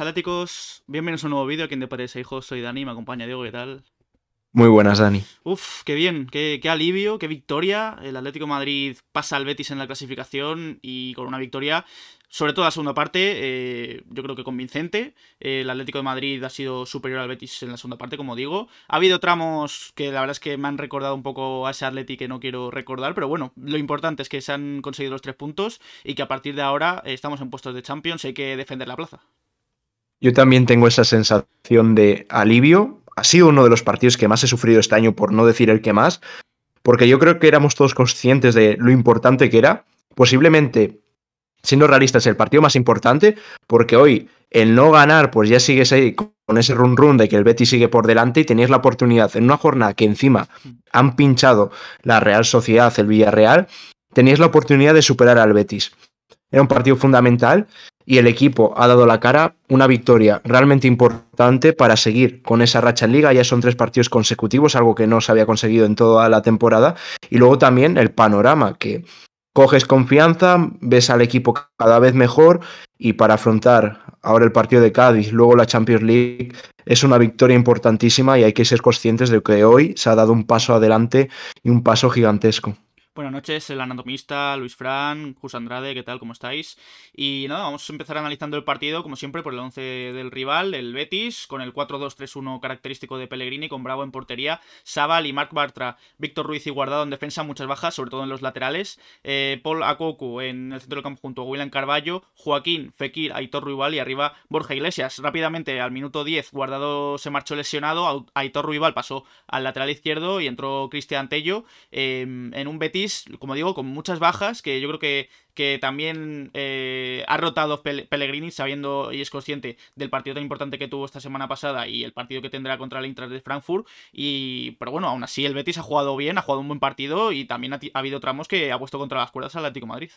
atléticos. Bienvenidos a un nuevo vídeo. ¿Quién te parece, hijo? Soy Dani, me acompaña Diego, ¿qué tal? Muy buenas, Dani. Uf, qué bien, qué, alivio, qué victoria. El Atlético de Madrid pasa al Betis en la clasificación y con una victoria, sobre todo la segunda parte, eh, yo creo que convincente. el Atlético de Madrid ha sido superior al Betis en la segunda parte, como digo. Ha habido tramos que la verdad es que me han recordado un poco a ese Atleti que no quiero recordar, pero bueno, lo importante es que se han conseguido los tres puntos y que a partir de ahora estamos en puestos de Champions hay que defender la plaza. Yo también tengo esa sensación de alivio. Ha sido uno de los partidos que más he sufrido este año, por no decir el que más, porque yo creo que éramos todos conscientes de lo importante que era. Posiblemente, siendo realistas, el partido más importante, porque hoy el no ganar, pues ya sigues ahí con ese run run de que el Betis sigue por delante y tenías la oportunidad en una jornada que encima han pinchado la Real Sociedad, el Villarreal, tenías la oportunidad de superar al Betis. Era un partido fundamental y el equipo ha dado la cara, una victoria realmente importante para seguir con esa racha en liga, ya son tres partidos consecutivos, algo que no se había conseguido en toda la temporada, y luego también el panorama, que coges confianza, ves al equipo cada vez mejor y para afrontar ahora el partido de Cádiz, luego la Champions League, es una victoria importantísima y hay que ser conscientes de que hoy se ha dado un paso adelante y un paso gigantesco. Buenas noches, el anatomista, Luis Fran, Jus Andrade, ¿qué tal? ¿Cómo estáis? Y nada, vamos a empezar analizando el partido, como siempre, por el 11 del rival, el Betis, con el 4-2-3-1 característico de Pellegrini, con Bravo en portería, Sabal y Marc Bartra, Víctor Ruiz y Guardado en defensa, muchas bajas, sobre todo en los laterales, eh, Paul Akoku en el centro del campo junto a William Carballo, Joaquín, Fekir, Aitor Ruibal y arriba Borja Iglesias. Rápidamente, al minuto 10, Guardado se marchó lesionado, Aitor Ruibal pasó al lateral izquierdo y entró Cristian Tello em, en un Betis, como digo, con muchas bajas, que yo creo que que también eh, ha rotado Pellegrini, sabiendo y es consciente del partido tan importante que tuvo esta semana pasada y el partido que tendrá contra el Inter de Frankfurt. Y, pero bueno, aún así el Betis ha jugado bien, ha jugado un buen partido y también ha, habido tramos que ha puesto contra las cuerdas al Atlético Madrid.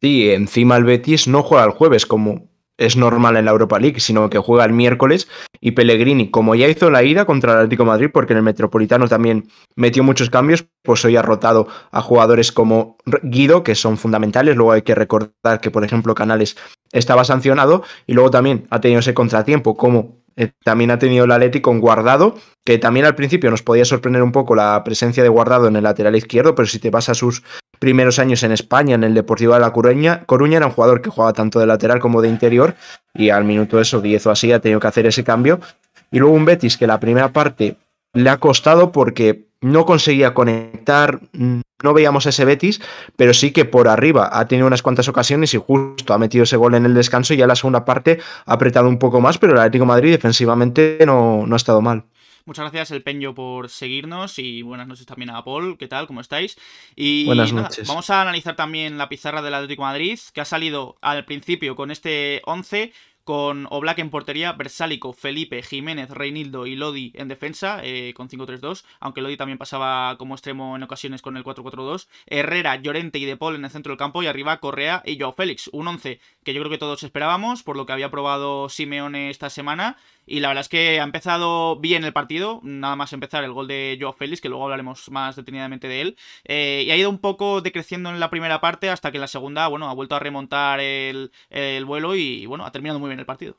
Sí, encima el Betis no juega el jueves, como es normal en la Europa League, sino que juega el miércoles y Pellegrini, como ya hizo la ida contra el Atlético Madrid, porque en el Metropolitano también metió muchos cambios, pues hoy ha rotado a jugadores como Guido, que son fundamentales, luego hay que recordar que, por ejemplo, Canales estaba sancionado y luego también ha tenido ese contratiempo como eh, también ha tenido el Atlético en Guardado, que también al principio nos podía sorprender un poco la presencia de Guardado en el lateral izquierdo, pero si te vas a sus primeros años en España, en el Deportivo de la Coruña, Coruña era un jugador que jugaba tanto de lateral como de interior y al minuto eso, 10 o así, ha tenido que hacer ese cambio. Y luego un Betis que la primera parte le ha costado porque no conseguía conectar, no veíamos ese Betis, pero sí que por arriba ha tenido unas cuantas ocasiones y justo ha metido ese gol en el descanso y ya la segunda parte ha apretado un poco más, pero el Atlético Madrid defensivamente no, no ha estado mal. Muchas gracias, El Peño, por seguirnos y buenas noches también a Paul. ¿Qué tal? ¿Cómo estáis? Y buenas noches. vamos a analizar también la pizarra del Atlético de Madrid, que ha salido al principio con este 11 con Oblak en portería, Bersálico, Felipe, Jiménez, Reinildo y Lodi en defensa, eh, con 5-3-2, aunque Lodi también pasaba como extremo en ocasiones con el 4-4-2, Herrera, Llorente y De Paul en el centro del campo y arriba Correa y Joao Félix, un 11 que yo creo que todos esperábamos por lo que había probado Simeone esta semana y la verdad es que ha empezado bien el partido, nada más empezar el gol de Joao Félix, que luego hablaremos más detenidamente de él. Eh, y ha ido un poco decreciendo en la primera parte hasta que en la segunda, bueno, ha vuelto a remontar el, vuelo y, bueno, ha terminado muy bien el partido.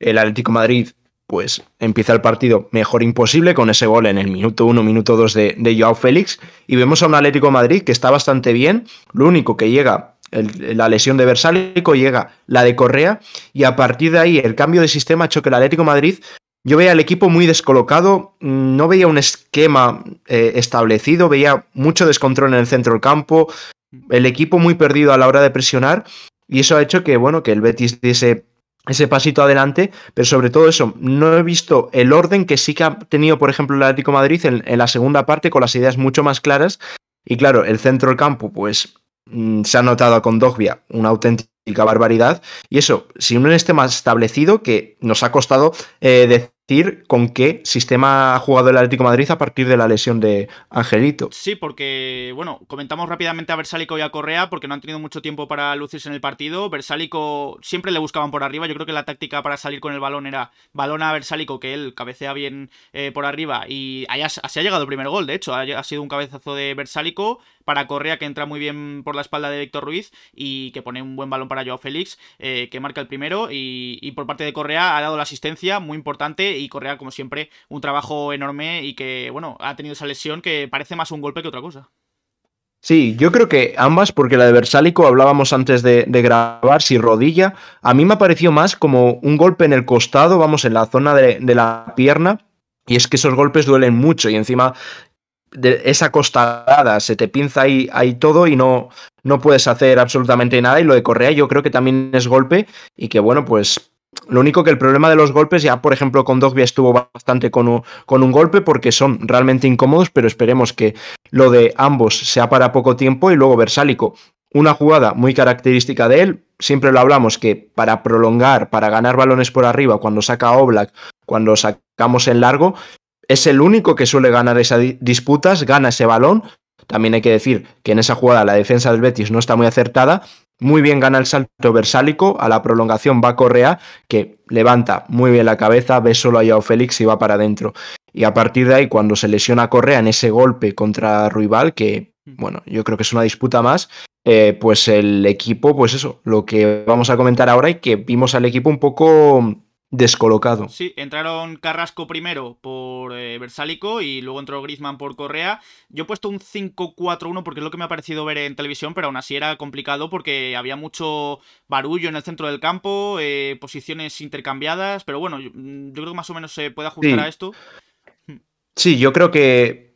El Atlético Madrid, pues empieza el partido mejor imposible con ese gol en el minuto 1, minuto 2 de, de Joao Félix. Y vemos a un Atlético Madrid que está bastante bien, lo único que llega la lesión de Versalico llega la de Correa y a partir de ahí el cambio de sistema ha hecho que el Atlético Madrid, yo veía al equipo muy descolocado, mm, no veía un esquema eh, establecido, veía mucho descontrol en el centro del campo, el equipo muy perdido a la hora de presionar y eso ha hecho que, bueno, que el Betis diese ese pasito adelante, pero sobre todo eso, no he visto el orden que sí que ha tenido, por ejemplo, el Atlético Madrid en la segunda parte con las ideas mucho más claras y claro, el centro del campo, pues Mm, se ha notado con Dogbia una auténtica barbaridad. Y eso, sin un este sistema establecido que nos ha costado eh, decir con qué sistema ha jugado el Atlético Madrid a partir de la lesión de Angelito. Sí, porque, bueno, comentamos rápidamente a Bersálico y a Correa porque no han tenido mucho tiempo para lucirse en el partido. Bersálico siempre le buscaban por arriba. Yo creo que la táctica para salir con el balón era balón a Bersálico, que él cabecea bien eh, por arriba. Y así ha llegado el primer gol, de hecho. Ha, sido un cabezazo de Bersálico para Correa, que entra muy bien por la espalda de Víctor Ruiz y que pone un buen balón para para Joao Félix, eh, que marca el primero, y, por parte de Correa ha dado la asistencia, muy importante, y Correa, como siempre, un trabajo enorme y que, bueno, ha tenido esa lesión que parece más un golpe que otra cosa. Sí, yo creo que ambas, porque la de Versálico hablábamos antes de, grabar, si rodilla, a mí me parecido más como un golpe en el costado, vamos, en la zona de la pierna, y es que esos golpes duelen mucho y encima de esa se te pinza ahí, todo y no, no puedes hacer absolutamente nada. Y lo de Correa yo creo que también es golpe y que bueno, pues lo único que el problema de los golpes, ya por ejemplo con Dogbia estuvo bastante con un, con un, golpe porque son realmente incómodos, pero esperemos que lo de ambos sea para poco tiempo y luego Versálico. Una jugada muy característica de él, siempre lo hablamos, que para prolongar, para ganar balones por arriba, cuando saca Oblak, cuando sacamos en largo, es el único que suele ganar esas disputas, gana ese balón. También hay que decir que en esa jugada la defensa del Betis no está muy acertada. Muy bien gana el salto versálico, a la prolongación va Correa, que levanta muy bien la cabeza, ve solo a Yao Félix y va para adentro. Y a partir de ahí, cuando se lesiona Correa en ese golpe contra Ruibal, que mm. bueno, yo creo que es una disputa más, eh, pues el equipo, pues eso, lo que vamos a comentar ahora es que vimos al equipo un poco descolocado. Sí, entraron Carrasco primero por eh, Versálico y luego entró Griezmann por Correa. Yo he puesto un 5-4-1 porque es lo que me ha parecido ver en televisión, pero aún así era complicado porque había mucho barullo en el centro del campo, eh, posiciones intercambiadas, pero bueno, mm, yo, creo que más o menos se puede ajustar a esto. Hmm. Sí, yo creo que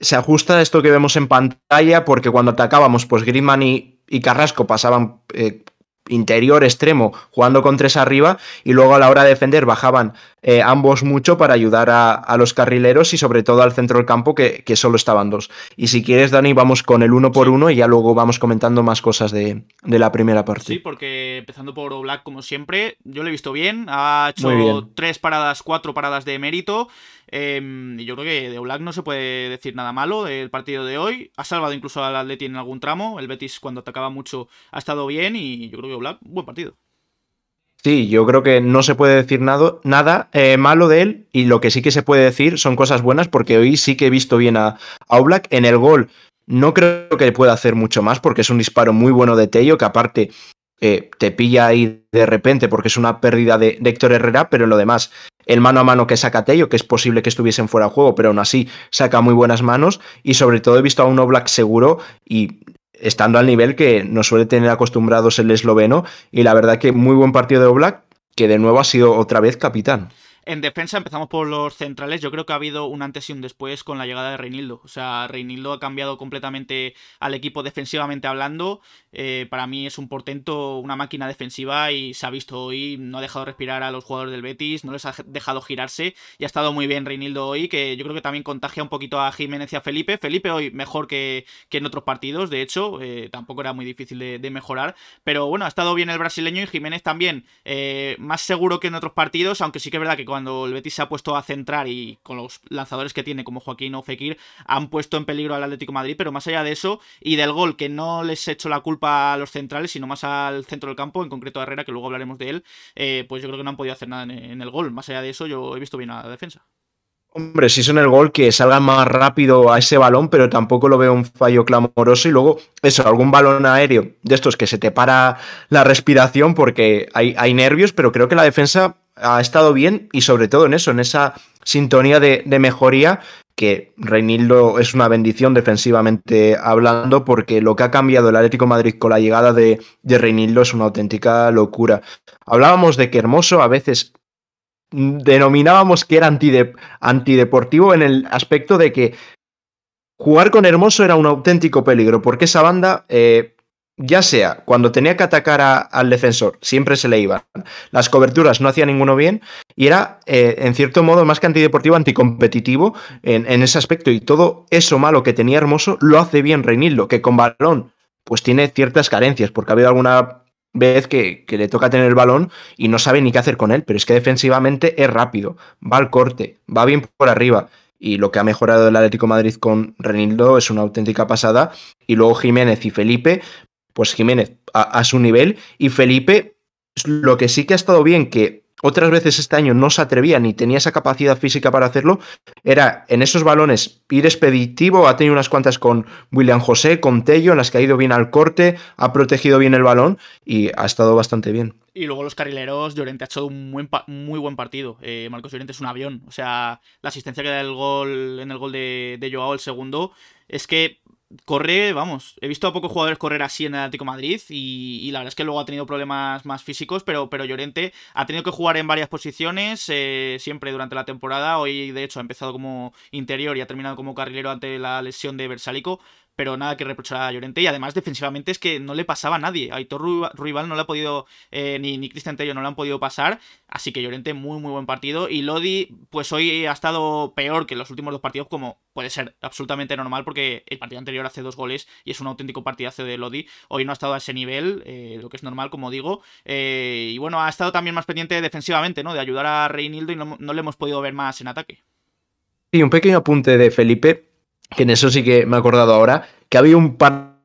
se ajusta a esto que vemos en pantalla porque cuando atacábamos, pues Griezmann y, Carrasco pasaban... Eh, interior extremo jugando con tres arriba y luego a la hora de defender bajaban eh, ambos mucho para ayudar a, los carrileros y sobre todo al centro del campo que, solo estaban dos. Y si quieres, Dani, vamos con el uno por uno y ya luego vamos comentando más cosas de, la primera parte. Sí, porque empezando por Oblak, como siempre, yo lo he visto bien, ha hecho tres paradas, cuatro paradas de mérito. Em, y yo creo que de Oblak no se puede decir nada malo del partido de hoy. Ha salvado incluso al Atleti en algún tramo. El Betis cuando atacaba mucho ha estado bien y yo creo que Oblak, buen partido. Sí, yo creo que no se puede decir nada, nada eh, malo de él y lo que sí que se puede decir son cosas buenas porque hoy sí que he visto bien a, a Oblak en el gol. No creo que pueda hacer mucho más porque es un disparo muy bueno de Tello que aparte eh, te pilla ahí de repente porque es una pérdida de, Héctor Herrera, pero en lo demás, el mano a mano que saca Tello, que es posible que estuviesen fuera de juego, pero aún así saca muy buenas manos y sobre todo he visto a un Oblak seguro y estando al nivel que nos suele tener acostumbrados el esloveno y la verdad que muy buen partido de Oblak, que de nuevo ha sido otra vez capitán. En defensa empezamos por los centrales. Yo creo que ha habido un antes y un después con la llegada de Reinildo. O sea, Reinildo ha cambiado completamente al equipo defensivamente hablando. Eh, para mí es un portento, una máquina defensiva y se ha visto hoy. No ha dejado respirar a los jugadores del Betis, no les ha dejado girarse y ha estado muy bien Reinildo hoy, que yo creo que también contagia un poquito a Jiménez y a Felipe. Felipe hoy mejor que, en otros partidos, de hecho, eh, tampoco era muy difícil de, mejorar. Pero bueno, ha estado bien el brasileño y Jiménez también. Eh, más seguro que en otros partidos, aunque sí que es verdad que cuando el Betis se ha puesto a centrar y con los lanzadores que tiene, como Joaquín o Fekir, han puesto en peligro al Atlético Madrid, pero más allá de eso y del gol, que no les he hecho la culpa a los centrales, sino más al centro del campo, en concreto a Herrera, que luego hablaremos de él, eh, pues yo creo que no han podido hacer nada en el gol. Más allá de eso, yo he visto bien a la defensa. Hombre, si son el gol, que salga más rápido a ese balón, pero tampoco lo veo un fallo clamoroso. Y luego, eso, algún balón aéreo de estos que se te para la respiración porque hay, nervios, pero creo que la defensa ha estado bien y sobre todo en eso, en esa sintonía de, mejoría que Reinildo es una bendición defensivamente hablando, porque lo que ha cambiado el Atlético Madrid con la llegada de, de Reinildo es una auténtica locura. Hablábamos de que Hermoso a veces denominábamos que era antideportivo en el aspecto de que jugar con Hermoso era un auténtico peligro, porque esa banda, eh, ya sea cuando tenía que atacar al defensor, siempre se le iban. Las coberturas no hacía ninguno bien y era, eh, en cierto modo, más que antideportivo, anticompetitivo en, en, ese aspecto. Y todo eso malo que tenía Hermoso lo hace bien Reinildo, que con balón pues tiene ciertas carencias, porque ha habido alguna vez que, le toca tener el balón y no sabe ni qué hacer con él, pero es que defensivamente es rápido, va al corte, va bien por arriba. Y lo que ha mejorado el Atlético Madrid con Renildo es una auténtica pasada. Y luego Jiménez y Felipe, pues Jiménez a su nivel y Felipe, lo que sí que ha estado bien, que otras veces este año no se atrevía ni tenía esa capacidad física para hacerlo, era en esos balones ir expeditivo, ha tenido unas cuantas con William José, con Tello, en las que ha ido bien al corte, ha protegido bien el balón y ha estado bastante bien. Y luego los carrileros, Llorente ha hecho un muy buen partido. Eh, Marcos Llorente es un avión. O sea, la asistencia que da el gol en el gol de Joao, el segundo, es que corre, vamos, he visto a pocos jugadores correr así en el Atlético Madrid y, la verdad es que luego ha tenido problemas más físicos, pero, pero Llorente ha tenido que jugar en varias posiciones eh, siempre durante la temporada, hoy de hecho ha empezado como interior y ha terminado como carrilero ante la lesión de Bersálico, pero nada que reprochar a Llorente. Y además, defensivamente es que no le pasaba a nadie. Aitor rival no le ha podido, eh, ni, ni Cristian Tello no le han podido pasar. Así que Llorente, muy, muy buen partido. Y Lodi, pues hoy ha estado peor que los últimos dos partidos, como puede ser absolutamente normal, porque el partido anterior hace dos goles y es un auténtico partidazo de Lodi. Hoy no ha estado a ese nivel, eh, lo que es normal, como digo. Eh, y bueno, ha estado también más pendiente defensivamente, ¿no? De ayudar a Reinildo y no, no le hemos podido ver más en ataque. Sí, un pequeño apunte de Felipe que en eso sí que me he acordado ahora, que había un par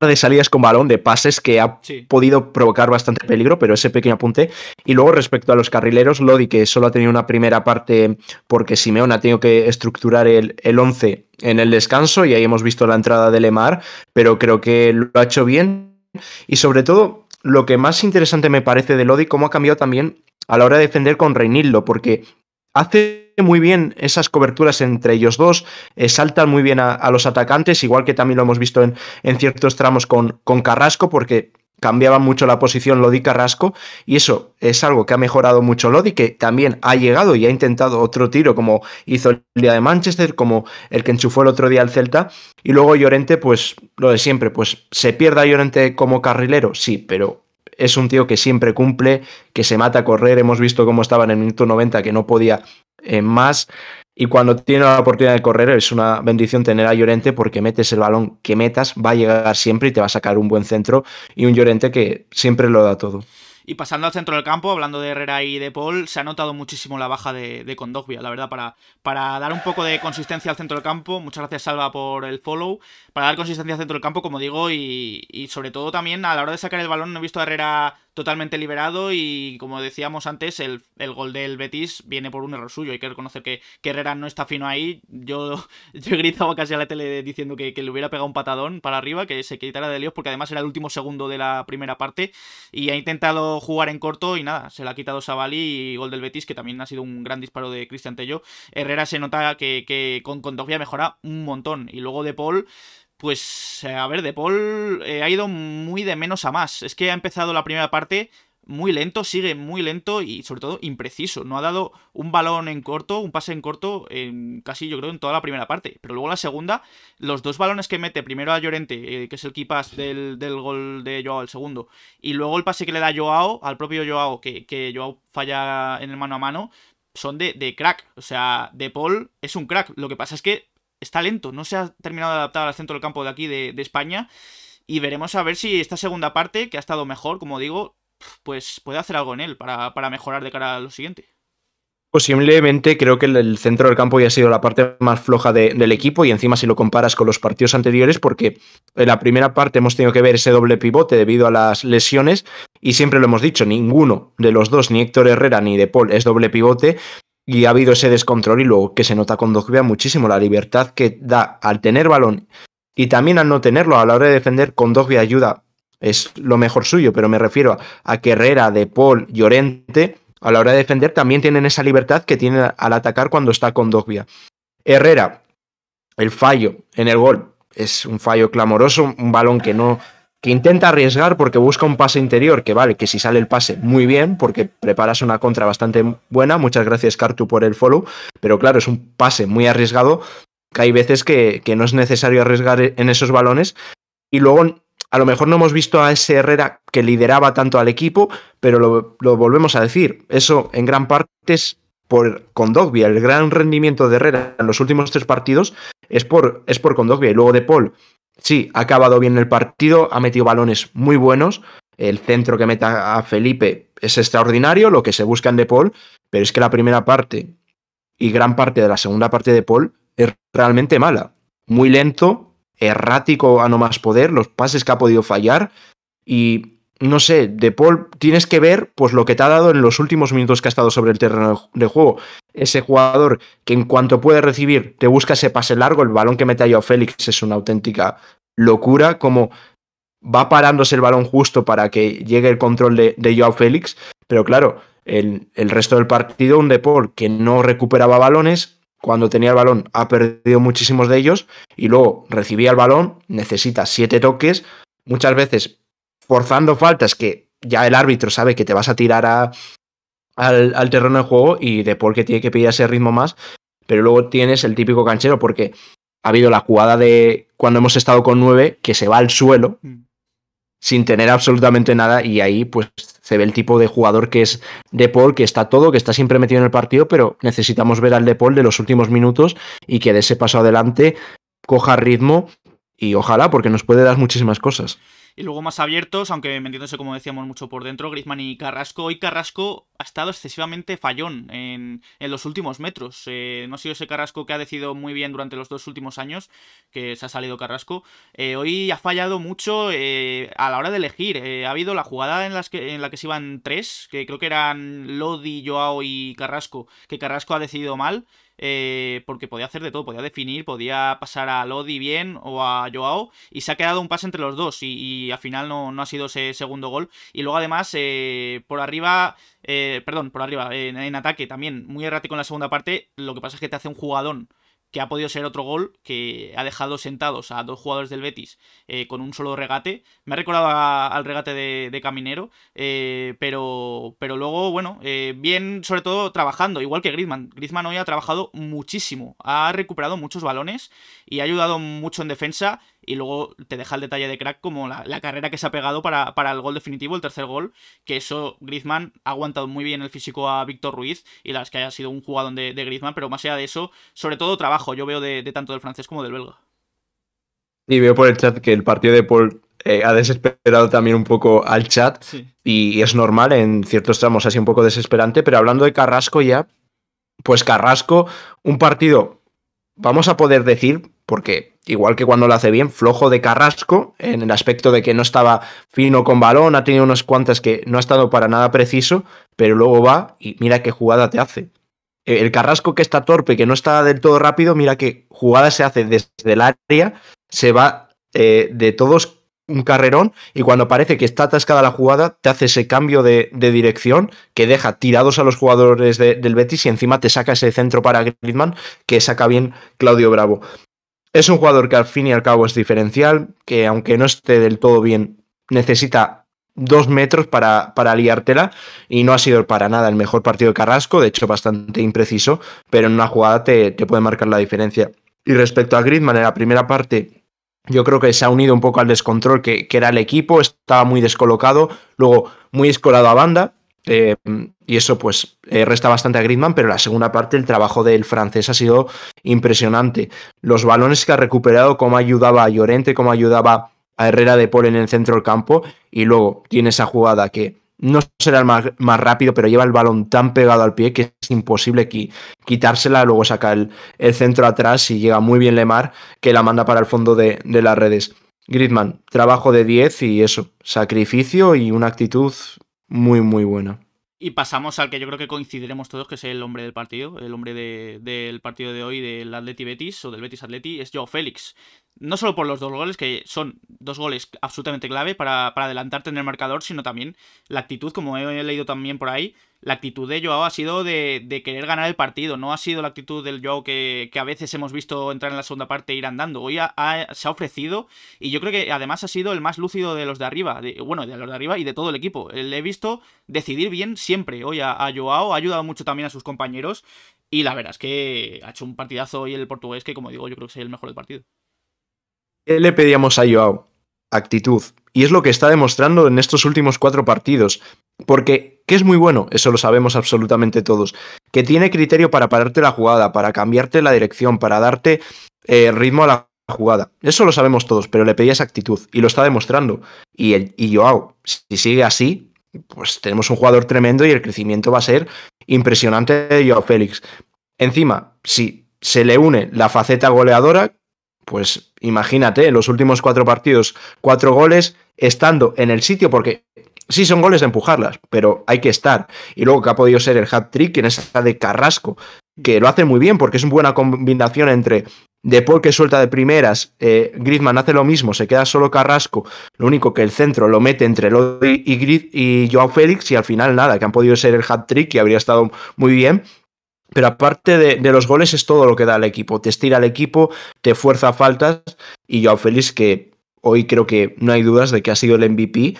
de salidas con balón, de pases que ha podido provocar bastante peligro, pero ese pequeño apunte. Y luego respecto a los carrileros, Lodi, que solo ha tenido una primera parte porque Simeón ha tenido que estructurar el, el 11 en el descanso y ahí hemos visto la entrada de Lemar, pero creo que lo ha hecho bien. Y sobre todo, lo que más interesante me parece de Lodi, cómo ha cambiado también a la hora de defender con Reinildo, porque hace muy bien esas coberturas entre ellos dos, eh, saltan muy bien a, los atacantes, igual que también lo hemos visto en, en ciertos tramos con, con Carrasco, porque cambiaba mucho la posición Lodi Carrasco y eso es algo que ha mejorado mucho Lodi que también ha llegado y ha intentado otro tiro como hizo el día de Manchester como el que enchufó el otro día al Celta y luego Llorente pues lo de siempre pues se pierda Llorente como carrilero sí pero es un tío que siempre cumple, que se mata a correr. Hemos visto cómo estaba en el minuto 90, que no podía eh, más. Y cuando tiene la oportunidad de correr, es una bendición tener a Llorente porque metes el balón que metas, va a llegar siempre y te va a sacar un buen centro. Y un Llorente que siempre lo da todo. Y pasando al centro del campo, hablando de Herrera y de Paul, se ha notado muchísimo la baja de, de la verdad, para, para dar un poco de consistencia al centro del campo. Muchas gracias, Salva, por el follow. Para dar consistencia al centro del campo, como digo, y, y sobre todo también a la hora de sacar el balón, no he visto a Herrera totalmente liberado y como decíamos antes, el, gol del Betis viene por un error suyo. Hay que reconocer que, Herrera no está fino ahí. Yo, yo he gritado casi a la tele diciendo que, le hubiera pegado un patadón para arriba, que se quitara de líos, porque además era el último segundo de la primera parte y ha intentado jugar en corto y nada, se le ha quitado Savali y gol del Betis, que también ha sido un gran disparo de Cristian Tello. Herrera se nota que, con Condovia mejora un montón y luego De Paul pues, eh, a ver, De Paul eh, ha ido muy de menos a más. Es que ha empezado la primera parte muy lento, sigue muy lento y sobre todo impreciso. No ha dado un balón en corto, un pase en corto, en casi yo creo en toda la primera parte. Pero luego la segunda, los dos balones que mete, primero a Llorente, eh, que es el key pass del, gol de Joao, el segundo, y luego el pase que le da Joao, al propio Joao, que, que Joao falla en el mano a mano, son de, de crack. O sea, De Paul es un crack. Lo que pasa es que está lento, no se ha terminado de adaptar al centro del campo de aquí de, España. Y veremos a ver si esta segunda parte, que ha estado mejor, como digo, pues puede hacer algo en él para, mejorar de cara a lo siguiente. Posiblemente creo que el, centro del campo ya ha sido la parte más floja del equipo y encima si lo comparas con los partidos anteriores porque en la primera parte hemos tenido que ver ese doble pivote debido a las lesiones y siempre lo hemos dicho, ninguno de los dos, ni Héctor Herrera ni De Paul es doble pivote y ha habido ese descontrol y luego que se nota con Dogbia muchísimo la libertad que da al tener balón y también al no tenerlo a la hora de defender con Dogbia ayuda es lo mejor suyo, pero me refiero a, que Herrera, De Paul, Llorente a la hora de defender también tienen esa libertad que tienen al atacar cuando está con Dogbia. Herrera, el fallo en el gol es un fallo clamoroso, un balón que no que intenta arriesgar porque busca un pase interior, que vale, que si sale el pase, muy bien, porque preparas una contra bastante buena. Muchas gracias, Cartu, por el follow. Pero claro, es un pase muy arriesgado, que hay veces que, no es necesario arriesgar e-, en esos balones. Y luego, a lo mejor no hemos visto a ese Herrera que lideraba tanto al equipo, pero lo, volvemos a decir. Eso en gran parte es por Condogbia. El gran rendimiento de Herrera en los últimos tres partidos es por, es por Y luego de Paul sí, ha acabado bien el partido, ha metido balones muy buenos. El centro que meta a Felipe es extraordinario, lo que se busca en De Paul, pero es que la primera parte y gran parte de la segunda parte de Paul es realmente mala. Muy lento, errático a no más poder, los pases que ha podido fallar y no sé, de Paul tienes que ver pues lo que te ha dado en los últimos minutos que ha estado sobre el terreno de juego. Ese jugador que en cuanto puede recibir te busca ese pase largo, el balón que mete a Joao Félix es una auténtica locura, como va parándose el balón justo para que llegue el control de, Joao Félix, pero claro, el, el, resto del partido un De Paul que no recuperaba balones, cuando tenía el balón ha perdido muchísimos de ellos y luego recibía el balón, necesita siete toques, muchas veces forzando faltas que ya el árbitro sabe que te vas a tirar al, terreno de juego y de por que tiene que pedir ese ritmo más. Pero luego tienes el típico canchero porque ha habido la jugada de cuando hemos estado con 9 que se va al suelo mm. sin tener absolutamente nada y ahí pues se ve el tipo de jugador que es De Paul, que está todo, que está siempre metido en el partido, pero necesitamos ver al De Paul de los últimos minutos y que de ese paso adelante coja ritmo y ojalá porque nos puede dar muchísimas cosas. Y luego más abiertos, aunque metiéndose, como decíamos, mucho por dentro, Griezmann y Carrasco. Hoy Carrasco ha estado excesivamente fallón en, en los últimos metros. Eh, no ha sido ese Carrasco que ha decidido muy bien durante los dos últimos años, que se ha salido Carrasco. Eh, hoy ha fallado mucho eh, a la hora de elegir. ha habido la jugada en, las que, en la que se iban tres, que creo que eran Lodi, Joao y Carrasco, que Carrasco ha decidido mal eh, porque podía hacer de todo, podía definir, podía pasar a Lodi bien o a Joao, y se ha quedado un pase entre los dos, y, al final no, no, ha sido ese segundo gol. Y luego además, eh, por arriba, eh, perdón, por arriba, en, en, ataque también, muy errático en la segunda parte, lo que pasa es que te hace un jugadón que ha podido ser otro gol que ha dejado sentados a dos jugadores del Betis eh, con un solo regate. Me ha recordado al regate de, Caminero, eh, pero, pero luego, bueno, eh, bien, sobre todo trabajando, igual que Griezmann. Griezmann hoy ha trabajado muchísimo, ha recuperado muchos balones y ha ayudado mucho en defensa y luego te deja el detalle de crack como la, carrera que se ha pegado para, el gol definitivo, el tercer gol, que eso Griezmann ha aguantado muy bien el físico a Víctor Ruiz y las que haya sido un jugador de, de Griezmann, pero más allá de eso, sobre todo trabajo, yo veo de, tanto del francés como del belga. Y veo por el chat que el partido de Paul eh, ha desesperado también un poco al chat y, es normal en ciertos tramos así un poco desesperante, pero hablando de Carrasco ya, pues Carrasco, un partido, vamos a poder decir, porque igual que cuando lo hace bien, flojo de Carrasco, en el aspecto de que no estaba fino con balón, ha tenido unas cuantas que no ha estado para nada preciso, pero luego va y mira qué jugada te hace. Eh, el Carrasco que está torpe, que no está del todo rápido, mira qué jugada se hace desde el área, se va eh, de todos un carrerón y cuando parece que está atascada la jugada, te hace ese cambio de, dirección que deja tirados a los jugadores del Betis y encima te saca ese centro para Griezmann que saca bien Claudio Bravo. Es un jugador que al fin y al cabo es diferencial, que aunque no esté del todo bien, necesita dos metros para, para liártela y no ha sido para nada el mejor partido de Carrasco, de hecho bastante impreciso, pero en una jugada te, puede marcar la diferencia. Y respecto a Gridman, en la primera parte yo creo que se ha unido un poco al descontrol que, que, era el equipo, estaba muy descolocado, luego muy escolado a banda, Em, y eso pues eh, resta bastante a Gridman, pero la segunda parte, el trabajo del francés ha sido impresionante. Los balones que ha recuperado, cómo ayudaba a Llorente, cómo ayudaba a Herrera de Paul en el centro del campo, y luego tiene esa jugada que no será el más, rápido, pero lleva el balón tan pegado al pie que es imposible quitársela, luego saca el, centro atrás y llega muy bien Lemar, que la manda para el fondo de, de las redes. Gridman, trabajo de 10 y eso, sacrificio y una actitud muy, muy buena. Y pasamos al que yo creo que coincidiremos todos, que es el hombre del partido, el hombre del partido de hoy del Atleti Betis o del Betis Atleti, es Joe Félix. No solo por los dos goles, que son dos goles absolutamente clave para, para adelantarte en el marcador, sino también la actitud, como he leído también por ahí, la actitud de Joao ha sido de, querer ganar el partido, no ha sido la actitud del Joao que, a veces hemos visto entrar en la segunda parte e ir andando. Hoy se ha ofrecido y yo creo que además ha sido el más lúcido de los de arriba, bueno, de los de arriba y de todo el equipo. Le he visto decidir bien siempre hoy a, a Joao, ha ayudado mucho también a sus compañeros y la verdad es que ha hecho un partidazo hoy el portugués que, como digo, yo creo que es el mejor del partido. ¿Qué le pedíamos a Joao? actitud. Y es lo que está demostrando en estos últimos cuatro partidos. Porque, que es muy bueno, eso lo sabemos absolutamente todos, que tiene criterio para pararte la jugada, para cambiarte la dirección, para darte eh, ritmo a la jugada. Eso lo sabemos todos, pero le pedías actitud y lo está demostrando. Y, el, y Joao, si sigue así, pues tenemos un jugador tremendo y el crecimiento va a ser impresionante de Joao Félix. Encima, si se le une la faceta goleadora, pues imagínate, en los últimos cuatro partidos, cuatro goles, estando en el sitio, porque sí son goles de empujarlas, pero hay que estar. Y luego que ha podido ser el hat trick en esa de Carrasco, que lo hace muy bien porque es una buena combinación entre De que suelta de primeras, eh, Griezmann hace lo mismo, se queda solo Carrasco, lo único que el centro lo mete entre Lodi y, y Joao Félix y al final nada, que han podido ser el hat trick y habría estado muy bien. Pero aparte de, los goles es todo lo que da al equipo. Te estira el equipo, te fuerza faltas y Joao Félix que hoy creo que no hay dudas de que ha sido el MVP.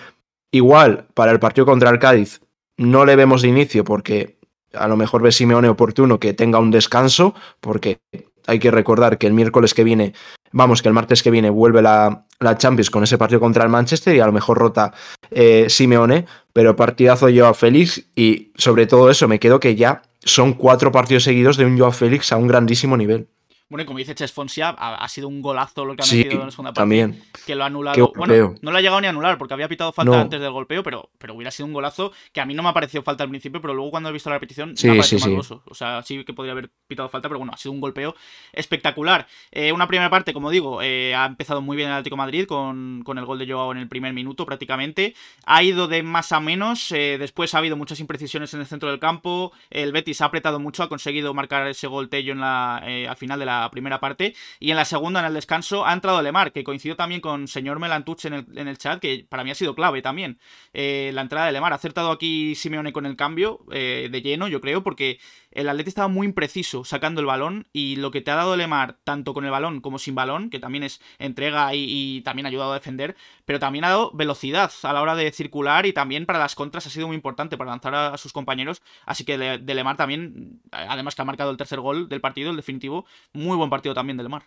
Igual para el partido contra el Cádiz no le vemos de inicio porque a lo mejor ve Simeone oportuno que tenga un descanso porque hay que recordar que el miércoles que viene, vamos, que el martes que viene vuelve la, Champions con ese partido contra el Manchester y a lo mejor rota eh, Simeone, pero partidazo yo a Félix y sobre todo eso me quedo que ya son cuatro partidos seguidos de un Joao Félix a un grandísimo nivel. Bueno, y como dice Chess ha, sido un golazo lo que ha metido en la segunda parte. También. Que lo ha anulado. Bueno, no lo ha llegado ni a anular porque había pitado falta antes del golpeo, pero, pero hubiera sido un golazo que a mí no me ha parecido falta al principio, pero luego cuando he visto la repetición sí, me ha parecido O sea, sí que podría haber pitado falta, pero bueno, ha sido un golpeo espectacular. Eh, una primera parte, como digo, eh, ha empezado muy bien el Atlético Madrid con, con, el gol de Joao en el primer minuto prácticamente. Ha ido de más a menos, eh, después ha habido muchas imprecisiones en el centro del campo. El Betis ha apretado mucho, ha conseguido marcar ese gol Tello en la, al final de la primera parte. Y en la segunda, en el descanso, ha entrado Lemar, que coincidió también con señor Melantuch en el, chat, que para mí ha sido clave también. Eh, la entrada de Lemar. Ha acertado aquí Simeone con el cambio eh, de lleno, yo creo, porque el atleta estaba muy impreciso sacando el balón y lo que te ha dado Lemar, tanto con el balón como sin balón, que también es entrega y, también ha ayudado a defender, pero también ha dado velocidad a la hora de circular y también para las contras ha sido muy importante para lanzar a, sus compañeros, así que de, Lemar también, además que ha marcado el tercer gol del partido, el definitivo, muy buen partido también de Lemar.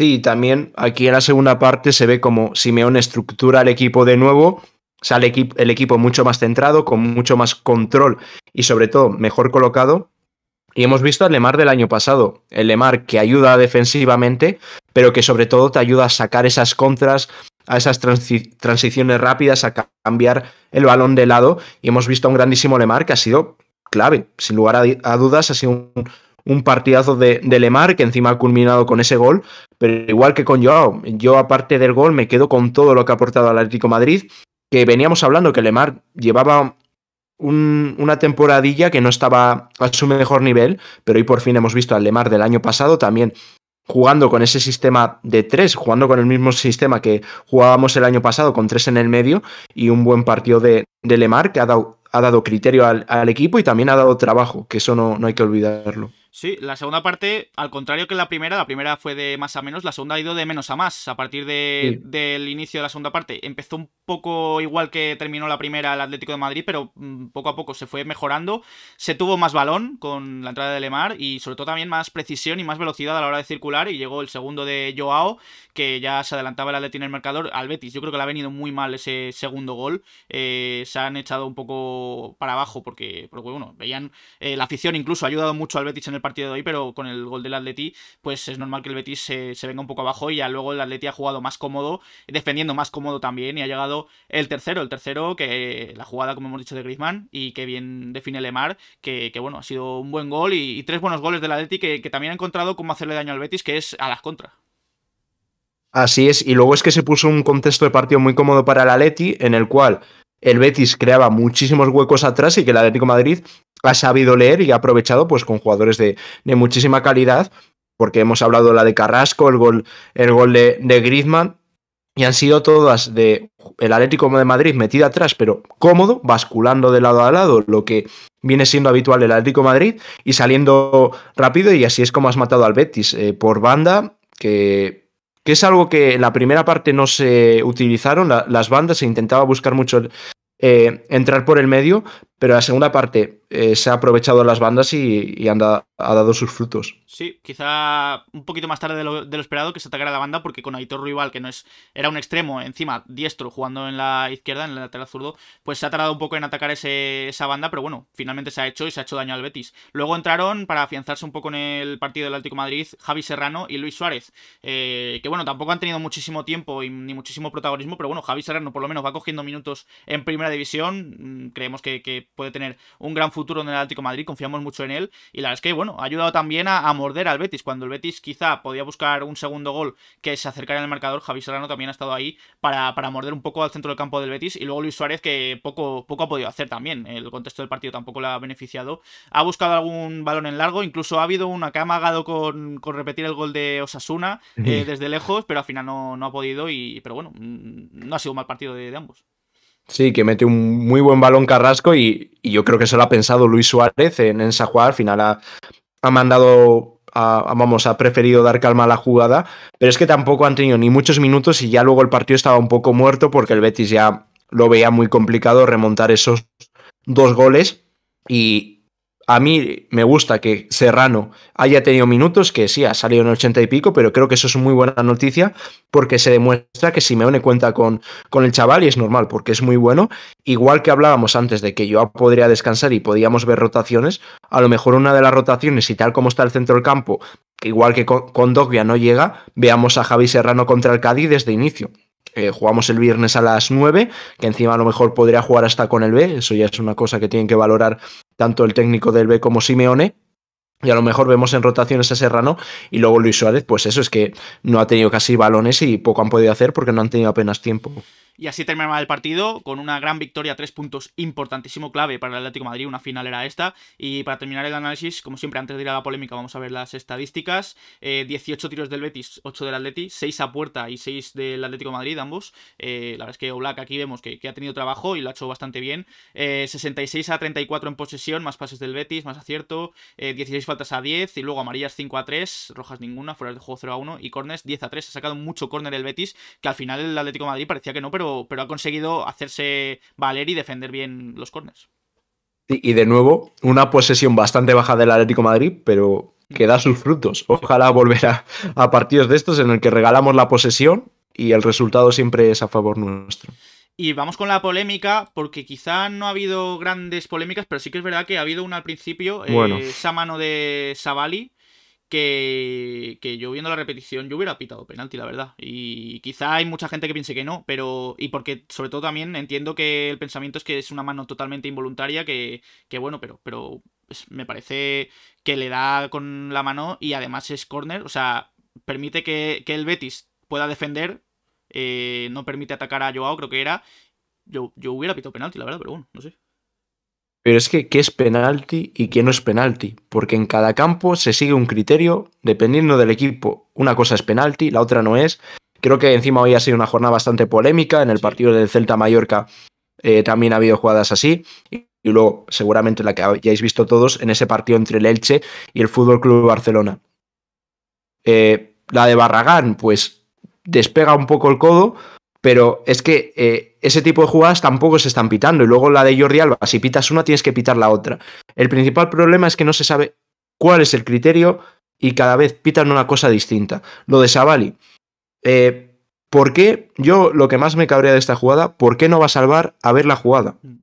Sí, también aquí en la segunda parte se ve como Simeón estructura el equipo de nuevo sale el equipo mucho más centrado, con mucho más control y sobre todo mejor colocado. Y hemos visto al Lemar del año pasado, el Lemar que ayuda defensivamente, pero que sobre todo te ayuda a sacar esas contras, a esas transiciones rápidas, a cambiar el balón de lado. Y hemos visto a un grandísimo Lemar que ha sido clave, sin lugar a, dudas, ha sido un, partidazo de, Lemar que encima ha culminado con ese gol, pero igual que con Joao, yo aparte del gol me quedo con todo lo que ha aportado al Atlético Madrid que veníamos hablando que Lemar llevaba una temporadilla que no estaba a su mejor nivel, pero hoy por fin hemos visto al Lemar del año pasado también jugando con ese sistema de tres, jugando con el mismo sistema que jugábamos el año pasado, con tres en el medio, y un buen partido de, Lemar que ha dado, ha dado criterio al, equipo y también ha dado trabajo, que eso no hay que olvidarlo. Sí, la segunda parte, al contrario que la primera, la primera fue de más a menos, la segunda ha ido de menos a más. A partir del inicio de la segunda parte empezó un poco igual que terminó la primera el Atlético de Madrid, pero mm, poco a poco se fue mejorando. Se tuvo más balón con la entrada de Lemar y sobre todo también más precisión y más velocidad a la hora de circular. Y llegó el segundo de Joao, que ya se adelantaba el Atlético en el marcador al Betis. Yo creo que le ha venido muy mal ese segundo gol. Eh, se han echado un poco para abajo porque, bueno, veían eh, la afición incluso ha ayudado mucho al Betis en el partido de hoy, pero con el gol del Atleti, pues es normal que el Betis se, venga un poco abajo y ya luego el Atleti ha jugado más cómodo, defendiendo más cómodo también y ha llegado el tercero, el tercero que la jugada, como hemos dicho, de Griezmann y que bien define Lemar, que, bueno, ha sido un buen gol y, tres buenos goles del Atleti que, que también ha encontrado cómo hacerle daño al Betis, que es a las contras. Así es, y luego es que se puso un contexto de partido muy cómodo para el Atleti, en el cual el Betis creaba muchísimos huecos atrás y que el Atlético Madrid ha sabido leer y ha aprovechado pues con jugadores de, muchísima calidad, porque hemos hablado de la de Carrasco, el gol, el gol de, de Griezmann, y han sido todas de el Atlético de Madrid metida atrás, pero cómodo, basculando de lado a lado, lo que viene siendo habitual el Atlético Madrid, y saliendo rápido, y así es como has matado al Betis, eh, por banda, que, que, es algo que en la primera parte no se utilizaron, las bandas, se intentaba buscar mucho eh, entrar por el medio, pero la segunda parte eh, se ha aprovechado las bandas y, ha dado sus frutos. Sí, quizá un poquito más tarde de lo, esperado que se atacara la banda, porque con Aitor Rival, que no es era un extremo, encima diestro, jugando en la izquierda, en el lateral zurdo, pues se ha tardado un poco en atacar esa banda, pero bueno, finalmente se ha hecho y se ha hecho daño al Betis. Luego entraron para afianzarse un poco en el partido del Atlético Madrid Javi Serrano y Luis Suárez, eh, que bueno, tampoco han tenido muchísimo tiempo y, ni muchísimo protagonismo, pero bueno, Javi Serrano por lo menos va cogiendo minutos en primera división, mm, creemos que puede tener un gran futuro en el Atlético Madrid, confiamos mucho en él y la verdad es que, bueno, ha ayudado también a, morder al Betis, cuando el Betis quizá podía buscar un segundo gol que se acercara en el marcador, Javi Serrano también ha estado ahí para, para morder un poco al centro del campo del Betis y luego Luis Suárez que poco, poco ha podido hacer también, el contexto del partido tampoco le ha beneficiado, ha buscado algún balón en largo, incluso ha habido una que ha amagado con, repetir el gol de Osasuna eh, desde lejos, pero al final no, ha podido y pero bueno, mm, no ha sido un mal partido de ambos. Sí, que mete un muy buen balón Carrasco y, yo creo que eso lo ha pensado Luis Suárez en, esa jugada. Al final ha, ha mandado, vamos, ha preferido dar calma a la jugada, pero es que tampoco han tenido ni muchos minutos y ya luego el partido estaba un poco muerto porque el Betis ya lo veía muy complicado remontar esos dos goles y, a mí me gusta que Serrano haya tenido minutos, que sí, ha salido en el 80 y pico, pero creo que eso es muy buena noticia porque se demuestra que Simeone cuenta con, con el chaval y es normal porque es muy bueno. Igual que hablábamos antes de que yo podría descansar y podíamos ver rotaciones, a lo mejor una de las rotaciones y tal como está el centro del campo, igual que con, con Dogbia no llega, veamos a Javi Serrano contra el Cádiz desde inicio. Eh, jugamos el viernes a las 9, que encima a lo mejor podría jugar hasta con el B, eso ya es una cosa que tienen que valorar tanto el técnico del B como Simeone, y a lo mejor vemos en rotaciones a Serrano y luego Luis Suárez, pues eso es que no ha tenido casi balones y poco han podido hacer porque no han tenido apenas tiempo. Y así termina el partido con una gran victoria, tres puntos importantísimo clave para el Atlético Madrid, una final era esta. Y para terminar el análisis, como siempre, antes de ir a la polémica, vamos a ver las estadísticas. 18 eh, tiros del Betis, 8 del Atleti, 6 a puerta y 6 del Atlético Madrid, ambos. Eh, la verdad es que Oblak aquí vemos que, ha tenido trabajo y lo ha hecho bastante bien. 66 eh, a 34 en posesión, más pases del Betis, más acierto. 16 faltas a 10 y luego amarillas 5 a 3, rojas ninguna, fuera del juego 0 a 1 y corners 10 a 3. Ha sacado mucho córner el Betis, que al final el Atlético Madrid parecía que no, pero, pero ha conseguido hacerse valer y defender bien los corners. Y de nuevo, una posesión bastante baja del Atlético Madrid, pero que da sus frutos. Ojalá volverá a partidos de estos en el que regalamos la posesión y el resultado siempre es a favor nuestro. Y vamos con la polémica, porque quizá no ha habido grandes polémicas, pero sí que es verdad que ha habido una al principio, eh, esa mano de Savali, que, que, yo viendo la repetición yo hubiera pitado penalti, la verdad. Y quizá hay mucha gente que piense que no, pero... Y porque sobre todo también entiendo que el pensamiento es que es una mano totalmente involuntaria, que, que bueno, pero, pero me parece que le da con la mano y además es corner, o sea, permite que, que el Betis pueda defender eh, no permite atacar a Joao, creo que era. Yo, yo hubiera pitado penalti, la verdad, pero bueno, no sé. Pero es que, ¿qué es penalti y qué no es penalti? Porque en cada campo se sigue un criterio, dependiendo del equipo, una cosa es penalti, la otra no es. Creo que encima hoy ha sido una jornada bastante polémica. En el partido del Celta Mallorca eh, también ha habido jugadas así. Y luego, seguramente la que hayáis visto todos, en ese partido entre el Elche y el Fútbol Club Barcelona. Eh, la de Barragán, pues despega un poco el codo, pero es que eh, ese tipo de jugadas tampoco se están pitando. Y luego la de Jordi Alba, si pitas una, tienes que pitar la otra. El principal problema es que no se sabe cuál es el criterio y cada vez pitan una cosa distinta. Lo de Savali. Eh, ¿Por qué? Yo lo que más me cabrea de esta jugada, ¿por qué no va a salvar a ver la jugada? Mm.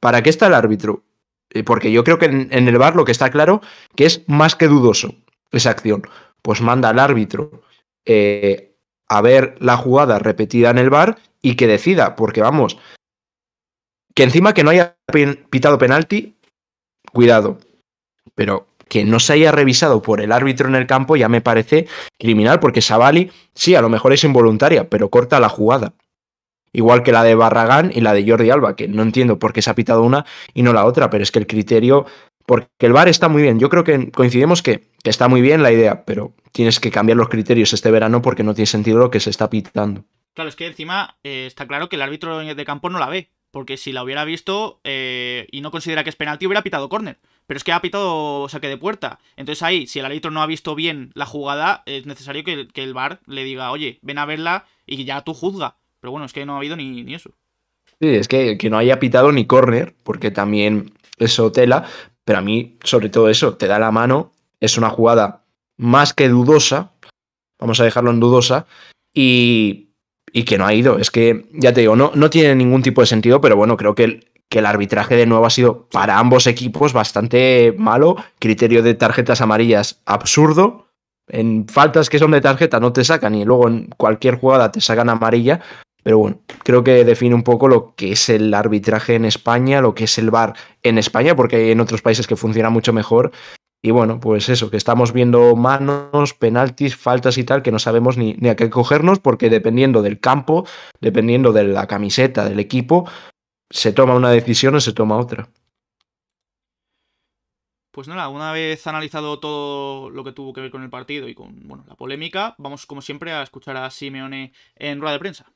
¿Para qué está el árbitro? Eh, porque yo creo que en, el bar lo que está claro que es más que dudoso esa acción. Pues manda al árbitro eh, a ver la jugada repetida en el bar y que decida, porque vamos, que encima que no haya pitado penalti, cuidado, pero que no se haya revisado por el árbitro en el campo ya me parece criminal, porque Savali, sí, a lo mejor es involuntaria, pero corta la jugada. Igual que la de Barragán y la de Jordi Alba, que no entiendo por qué se ha pitado una y no la otra, pero es que el criterio porque el VAR está muy bien. Yo creo que coincidimos que, está muy bien la idea, pero tienes que cambiar los criterios este verano porque no tiene sentido lo que se está pitando. Claro, es que encima eh, está claro que el árbitro de campo no la ve. Porque si la hubiera visto eh, y no considera que es penalti, hubiera pitado córner. Pero es que ha pitado saque de puerta. Entonces ahí, si el árbitro no ha visto bien la jugada, es necesario que, el VAR le diga, oye, ven a verla y ya tú juzga. Pero bueno, es que no ha habido ni, eso. Sí, es que, que no haya pitado ni córner, porque también eso tela, pero a mí, sobre todo eso, te da la mano, es una jugada más que dudosa, vamos a dejarlo en dudosa, y, y que no ha ido. Es que, ya te digo, no, no tiene ningún tipo de sentido, pero bueno, creo que que el arbitraje de nuevo ha sido para ambos equipos bastante malo, criterio de tarjetas amarillas absurdo. En faltas que son de tarjeta no te sacan y luego en cualquier jugada te sacan amarilla. Pero bueno, creo que define un poco lo que es el arbitraje en España, lo que es el VAR en España, porque hay en otros países que funciona mucho mejor. Y bueno, pues eso, que estamos viendo manos, penaltis, faltas y tal, que no sabemos ni, ni a qué cogernos, porque dependiendo del campo, dependiendo de la camiseta, del equipo, se toma una decisión o se toma otra. Pues nada, una vez analizado todo lo que tuvo que ver con el partido y con bueno, la polémica, vamos como siempre a escuchar a Simeone en rueda de prensa.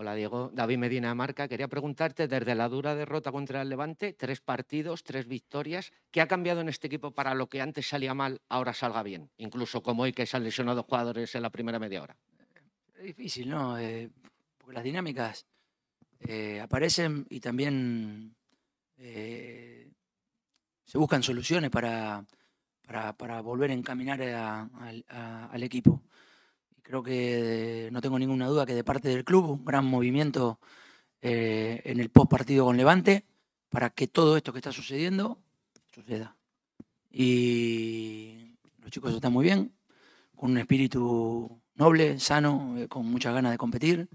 Hola Diego, David Medina Marca. Quería preguntarte, desde la dura derrota contra el Levante, tres partidos, tres victorias, ¿qué ha cambiado en este equipo para lo que antes salía mal, ahora salga bien? Incluso como hoy que se han lesionado jugadores en la primera media hora. Es difícil, ¿no? Eh, porque las dinámicas eh, aparecen y también eh, se buscan soluciones para, volver a encaminar al equipo. Creo que no tengo ninguna duda que de parte del club, un gran movimiento eh, en el post partido con Levante para que todo esto que está sucediendo suceda. Y los chicos están muy bien, con un espíritu noble, sano, eh, con muchas ganas de competir.